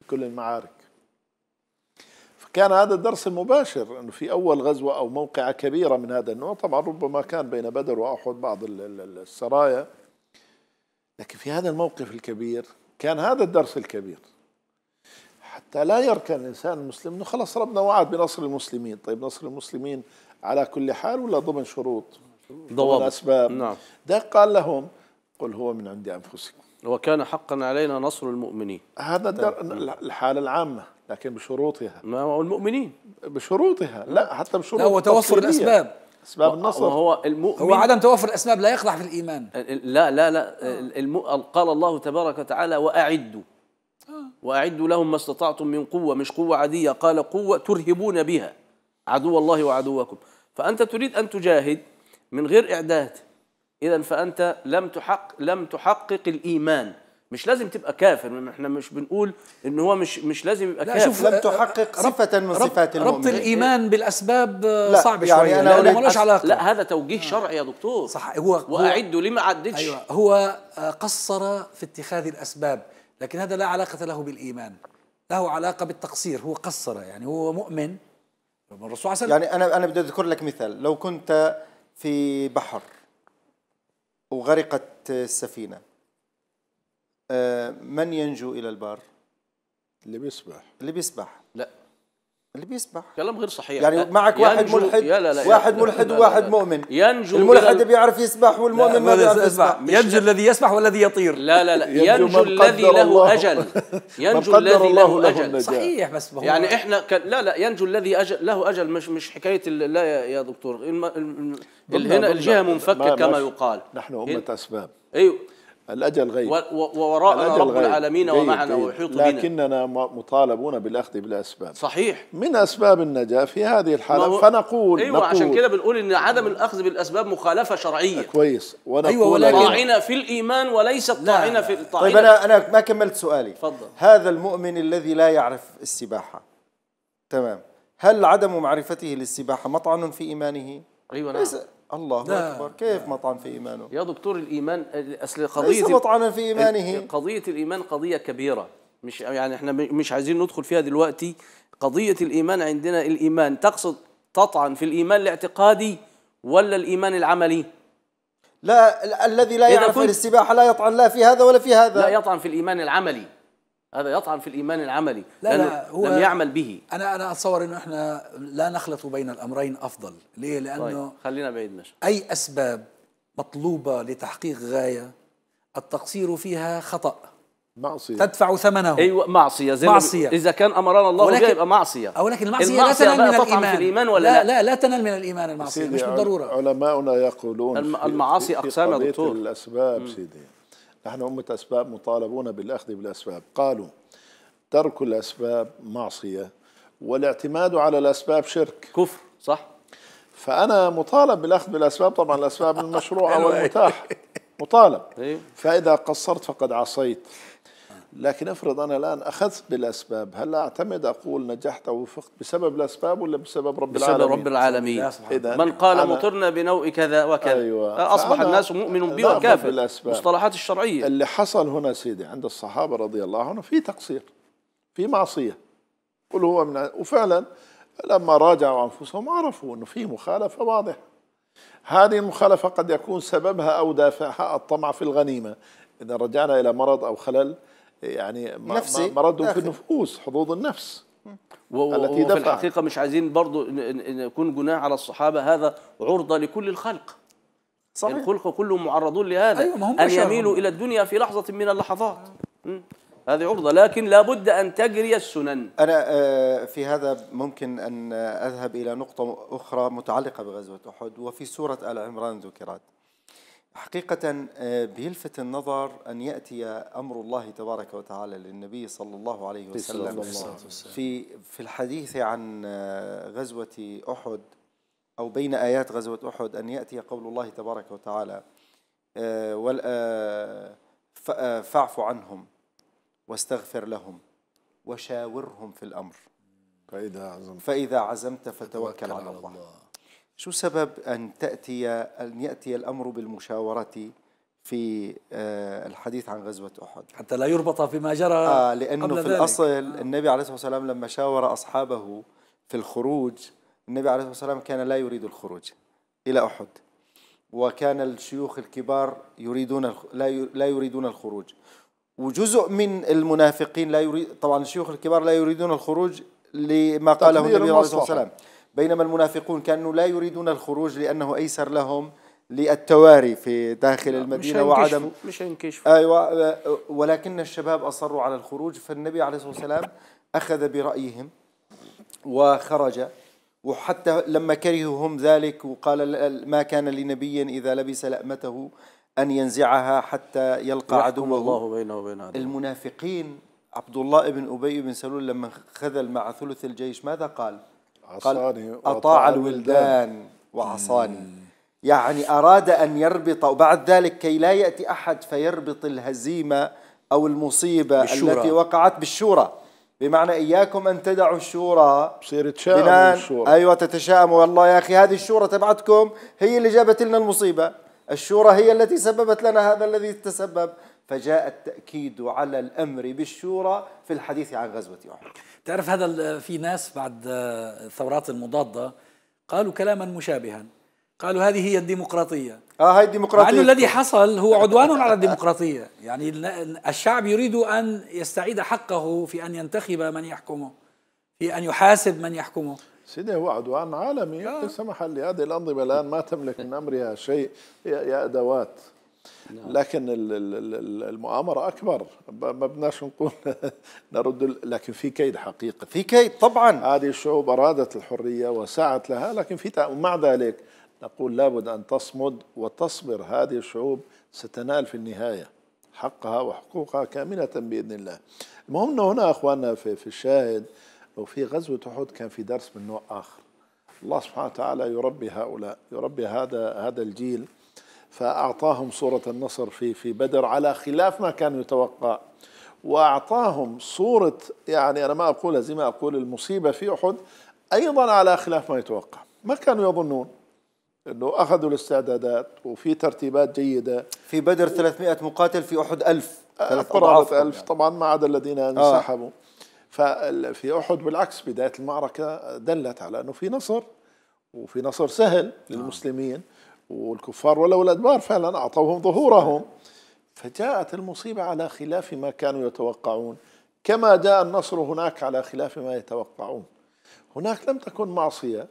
في كل المعارك فكان هذا الدرس المباشر أنه في أول غزوة أو موقعة كبيرة من هذا النوع طبعا ربما كان بين بدر وأحد بعض السرايا لكن في هذا الموقف الكبير كان هذا الدرس الكبير حتى لا يركن الانسان المسلم انه خلاص ربنا وعد بنصر المسلمين، طيب نصر المسلمين على كل حال ولا ضمن شروط؟ ضوابط ضمن اسباب نعم ده قال لهم قل هو من عند انفسكم وكان حقا علينا نصر المؤمنين هذا الدر... طيب. الحاله العامه لكن بشروطها ما هو المؤمنين بشروطها لا حتى بشروط لا هو الاسباب اسباب النصر هو المؤمن هو عدم توفر الاسباب لا يقدح في الايمان لا لا لا آه. قال الله تبارك وتعالى واعدوا آه. واعدوا لهم ما استطعتم من قوه مش قوه عاديه قال قوه ترهبون بها عدو الله وعدوكم فانت تريد ان تجاهد من غير اعداد اذا فانت لم تحق لم تحقق الايمان مش لازم تبقى كافر احنا مش بنقول ان هو مش مش لازم يبقى كافر شوف لم أه، أه، تحقق صفه من صفات المؤمن ربط الايمان بالاسباب آه، لا صعب يعني شويه أنا لا ملوش علاقه لا هذا توجيه شرعي يا دكتور صح هو واعدوا لما عدتش ايوه هو قصر في اتخاذ الاسباب لكن هذا لا علاقه له بالايمان له علاقه بالتقصير هو قصر يعني هو مؤمن الرسول عليه يعني انا انا بدي اذكر لك مثال لو كنت في بحر وغرقت السفينه آه، من ينجو الى البر؟ اللي بيسبح اللي بيسبح لا اللي بيسبح كلام غير صحيح يعني آه، معك واحد ملحد لا لا لا واحد ملحد وواحد مؤمن ينجو الملحد بيعرف يسبح والمؤمن ما بيعرف يسبح ينجو الذي يسبح والذي يطير لا لا لا ينجو الذي له اجل <laughs> ينجو الذي له اجل صحيح بس يعني احنا لا لا ينجو الذي له اجل مش مش حكايه لا يا دكتور هنا الجهه منفكه كما يقال نحن امه اسباب ايوه الأجل غيب ووراءنا رب غيب. العالمين جيد ومعنا ويحيط بنا لكننا مطالبون بالأخذ بالأسباب صحيح من أسباب النجاة في هذه الحالة هو فنقول أيوة نقول عشان كده بنقول إن عدم الأخذ بالأسباب مخالفة شرعية كويس ونقول أيوة ولكن طاعنة في الإيمان وليست طاعنة في الطاعنة طيب أنا أنا ما كملت سؤالي فضل. هذا المؤمن الذي لا يعرف السباحة تمام هل عدم معرفته للسباحة مطعن في إيمانه؟ أيوة نعم الله لا. اكبر كيف لا. مطعن في ايمانه يا دكتور الايمان اصل قضيه ليس مطعنا في ايمانه قضيه الايمان قضيه كبيره مش يعني احنا مش عايزين ندخل فيها دلوقتي قضيه الايمان عندنا الايمان تقصد تطعن في الايمان الاعتقادي ولا الايمان العملي لا الذي لا يعرف السباحه لا يطعن لا في هذا ولا في هذا لا يطعن في الايمان العملي هذا يطعن في الإيمان العملي لا لا هو لم يعمل به أنا أنا أتصور أنه إحنا لا نخلط بين الأمرين أفضل ليه؟ طيب، لأنه طيب. خلينا بعيد ماشي أي أسباب مطلوبة لتحقيق غاية التقصير فيها خطأ معصية تدفع ثمنه أيوة معصية زي معصية إذا كان أمرنا الله ولكن يبقى معصية أو لكن المعصية, المعصية لا تنال من الإيمان في الإيمان ولا لا, لا لا لا تنال من الإيمان المعصية مش بالضرورة علماؤنا يقولون الم... المعاصي أقسام يا دكتور الأسباب سيدي نحن أمة أسباب مطالبون بالأخذ بالأسباب قالوا ترك الأسباب معصية والاعتماد على الأسباب شرك كفر صح فأنا مطالب بالأخذ بالأسباب طبعا الأسباب المشروعة <laughs> أيوة. والمتاحة مطالب أيوة. فإذا قصرت فقد عصيت لكن افرض انا الان اخذت بالاسباب هل اعتمد اقول نجحت او وفقت بسبب الاسباب ولا بسبب رب بسبب العالمين؟ بسبب رب العالمين إذا من قال مطرنا بنوء كذا وكذا أيوة اصبح الناس مؤمن به وكافر المصطلحات الشرعيه اللي حصل هنا سيدي عند الصحابه رضي الله عنهم في تقصير في معصيه قل هو من وفعلا لما راجعوا انفسهم عرفوا انه في مخالفه واضحه هذه المخالفه قد يكون سببها او دافعها الطمع في الغنيمه اذا رجعنا الى مرض او خلل يعني نفسي مرضهم في النفوس حظوظ النفس التي دفع وفي الحقيقه مش عايزين برضو نكون جناح على الصحابه هذا عرضه لكل الخلق صحيح الخلق كلهم معرضون لهذا أيوة ان يميلوا الى الدنيا في لحظه من اللحظات هذه عرضه لكن لابد ان تجري السنن انا آه، في هذا ممكن ان اذهب الى نقطه اخرى متعلقه بغزوه احد وفي سوره ال عمران ذكرت حقيقة آه، بيلفت النظر أن يأتي أمر الله تبارك وتعالى للنبي صلى الله عليه وسلم في في الحديث عن آه، غزوة أحد أو بين آيات غزوة أحد أن يأتي قول الله تبارك وتعالى آه، فاعف عنهم واستغفر لهم وشاورهم في الأمر فإذا عزمت, فإذا عزمت فتوكل على الله. شو سبب أن تأتي أن يأتي الأمر بالمشاورة في آه، الحديث عن غزوة أحد حتى لا يربط فيما جرى آه لأنه قبل في ذلك. الأصل آه. النبي عليه الصلاة والسلام لما شاور أصحابه في الخروج النبي عليه الصلاة والسلام كان لا يريد الخروج إلى أحد وكان الشيوخ الكبار يريدون لا يريدون الخروج وجزء من المنافقين لا يريد طبعا الشيوخ الكبار لا يريدون الخروج لما قاله النبي عليه الصلاة والسلام بينما المنافقون كانوا لا يريدون الخروج لانه ايسر لهم للتواري في داخل المدينه مش وعدم مش هينكشفوا ايوه أه، ولكن الشباب اصروا على الخروج فالنبي عليه الصلاه والسلام اخذ برايهم وخرج وحتى لما كرهوا هم ذلك وقال ما كان لنبي اذا لبس لأمته ان ينزعها حتى يلقى عدوه الله بينه وبين عدوه المنافقين عبد الله بن ابي بن سلول لما خذل مع ثلث الجيش ماذا قال؟ عصاني قال أطاع الولدان وعصاني يعني أراد أن يربط وبعد ذلك كي لا يأتي أحد فيربط الهزيمة أو المصيبة بالشورة. التي وقعت بالشورى بمعنى إياكم أن تدعوا الشورى بصير تشاءم الشورى أيوة تتشاءم والله يا أخي هذه الشورى تبعتكم هي اللي جابت لنا المصيبة الشورى هي التي سببت لنا هذا الذي تسبب فجاء التأكيد على الأمر بالشورى في الحديث عن غزوة أحد تعرف هذا في ناس بعد آه، الثورات المضادة قالوا كلاما مشابها قالوا هذه هي الديمقراطية اه هي الديمقراطية مع أنه الذي حصل هو عدوان على الديمقراطية يعني الشعب يريد أن يستعيد حقه في أن ينتخب من يحكمه في أن يحاسب من يحكمه سيدي هو عدوان عالمي آه. سمح لهذه الأنظمة الآن ما تملك من أمرها شيء يا أدوات نعم. لكن المؤامرة أكبر ما بدناش نقول <laughs> نرد لكن في كيد حقيقة في كيد طبعا هذه الشعوب أرادت الحرية وسعت لها لكن في ومع ذلك نقول لابد أن تصمد وتصبر هذه الشعوب ستنال في النهاية حقها وحقوقها كاملة بإذن الله المهم أنه هنا أخواننا في, في الشاهد وفي غزوة أحد كان في درس من نوع آخر الله سبحانه وتعالى يربي هؤلاء يربي هذا هذا الجيل فأعطاهم صورة النصر في في بدر على خلاف ما كان يتوقع وأعطاهم صورة يعني أنا ما أقولها زي ما أقول المصيبة في أحد أيضا على خلاف ما يتوقع ما كانوا يظنون انه اخذوا الاستعدادات وفي ترتيبات جيده في بدر 300 مقاتل في احد 1000 قرابه أه، ألف طبعا ما عدا الذين آه. انسحبوا آه. ففي احد بالعكس بدايه المعركه دلت على انه في نصر وفي نصر سهل نعم. للمسلمين والكفار ولا الأدبار فعلا أعطوهم ظهورهم فجاءت المصيبة على خلاف ما كانوا يتوقعون كما جاء النصر هناك على خلاف ما يتوقعون هناك لم تكن معصية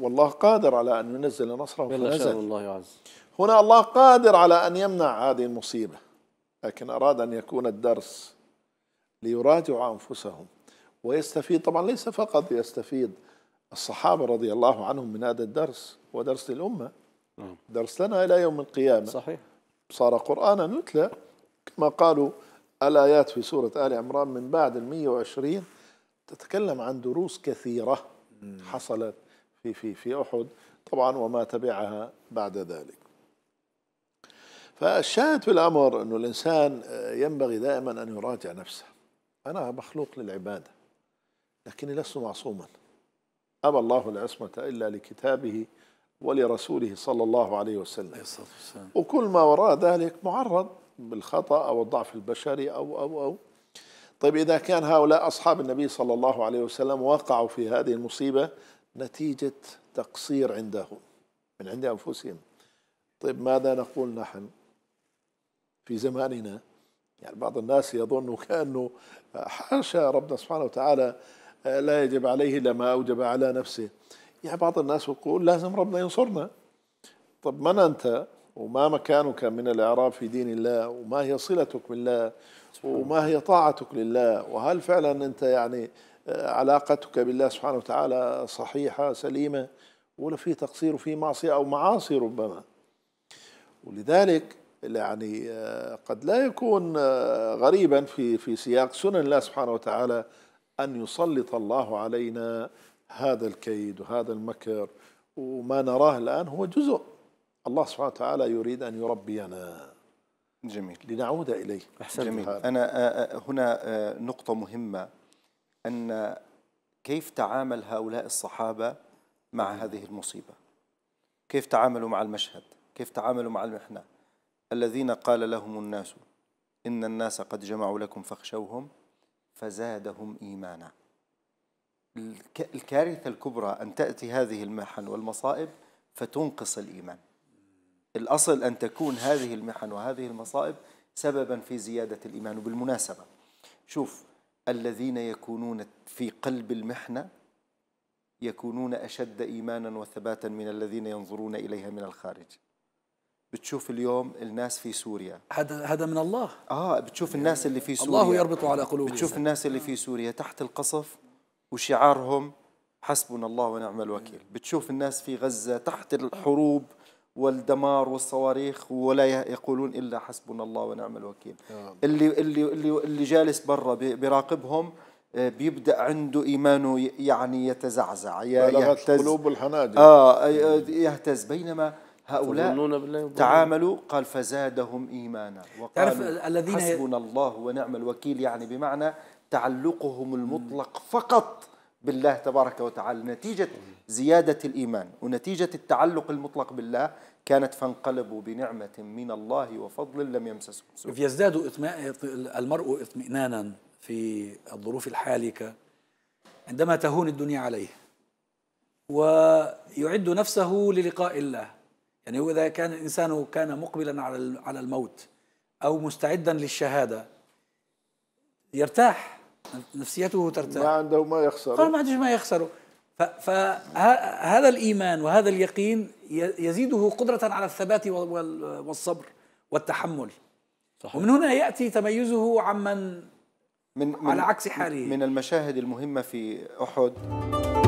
والله قادر على أن ينزل نصره في الله عز هنا الله قادر على أن يمنع هذه المصيبة لكن أراد أن يكون الدرس ليراجعوا أنفسهم ويستفيد طبعا ليس فقط يستفيد الصحابة رضي الله عنهم من هذا الدرس ودرس للأمة نعم. درس لنا إلى يوم القيامة صحيح صار قرآنا يتلى كما قالوا الآيات في سورة آل عمران من بعد المية وعشرين تتكلم عن دروس كثيرة حصلت في في في أحد طبعا وما تبعها بعد ذلك فالشاهد في الأمر أنه الإنسان آه، ينبغي دائما أن يراجع نفسه أنا مخلوق للعبادة لكني لست معصوما أبى الله العصمة إلا لكتابه ولرسوله صلى الله عليه وسلم وكل ما وراء ذلك معرض بالخطأ أو الضعف البشري أو أو أو طيب إذا كان هؤلاء أصحاب النبي صلى الله عليه وسلم وقعوا في هذه المصيبة نتيجة تقصير عندهم من عند أنفسهم طيب ماذا نقول نحن في زماننا يعني بعض الناس يظن كأنه حاشا ربنا سبحانه وتعالى آه، لا يجب عليه إلا ما أوجب على نفسه يعني بعض الناس يقول لازم ربنا ينصرنا طب من أنت وما مكانك من الإعراب في دين الله وما هي صلتك بالله وما هي طاعتك لله وهل فعلا أنت يعني آه، علاقتك بالله سبحانه وتعالى صحيحة سليمة ولا في تقصير وفي معصية أو معاصي ربما ولذلك يعني آه، قد لا يكون آه، غريبا في في سياق سنن الله سبحانه وتعالى أن يسلط الله علينا هذا الكيد وهذا المكر وما نراه الآن هو جزء الله سبحانه وتعالى يريد أن يربينا جميل لنعود إليه أحسن جميل هذا. أنا آه، آه، هنا آه، نقطة مهمة أن كيف تعامل هؤلاء الصحابة مع هذه المصيبة كيف تعاملوا مع المشهد كيف تعاملوا مع المحنة الذين قال لهم الناس إن الناس قد جمعوا لكم فاخشوهم فزادهم إيمانا الكارثة الكبرى أن تأتي هذه المحن والمصائب فتنقص الإيمان الأصل أن تكون هذه المحن وهذه المصائب سببا في زيادة الإيمان وبالمناسبة شوف الذين يكونون في قلب المحنة يكونون أشد إيمانا وثباتا من الذين ينظرون إليها من الخارج بتشوف اليوم الناس في سوريا هذا هذا من الله اه بتشوف الناس اللي في سوريا الله يربط على قلوبهم بتشوف الناس اللي في سوريا تحت القصف وشعارهم حسبنا الله ونعم الوكيل بتشوف الناس في غزة تحت الحروب والدمار والصواريخ ولا يقولون إلا حسبنا الله ونعم الوكيل اللي, اللي, اللي, اللي جالس برا بيراقبهم آه، بيبدا عنده ايمانه يعني يتزعزع يهتز قلوب الحناجر اه, آه،, آه، يهتز بينما هؤلاء تعاملوا قال فزادهم ايمانا وقالوا حسبنا الله ونعم الوكيل يعني بمعنى تعلقهم المطلق فقط بالله تبارك وتعالى نتيجة زيادة الإيمان ونتيجة التعلق المطلق بالله كانت فانقلبوا بنعمة من الله وفضل لم يمسسهم سوء يزداد المرء اطمئنانا في الظروف الحالكة عندما تهون الدنيا عليه ويعد نفسه للقاء الله يعني هو إذا كان الإنسان كان مقبلا على على الموت أو مستعدا للشهادة يرتاح نفسيته ترتاح ما عنده ما يخسره قال ما عنديش ما يخسره فهذا الايمان وهذا اليقين يزيده قدره على الثبات والصبر والتحمل صحيح. ومن هنا ياتي تميزه عمن من على عكس حاله من المشاهد المهمه في احد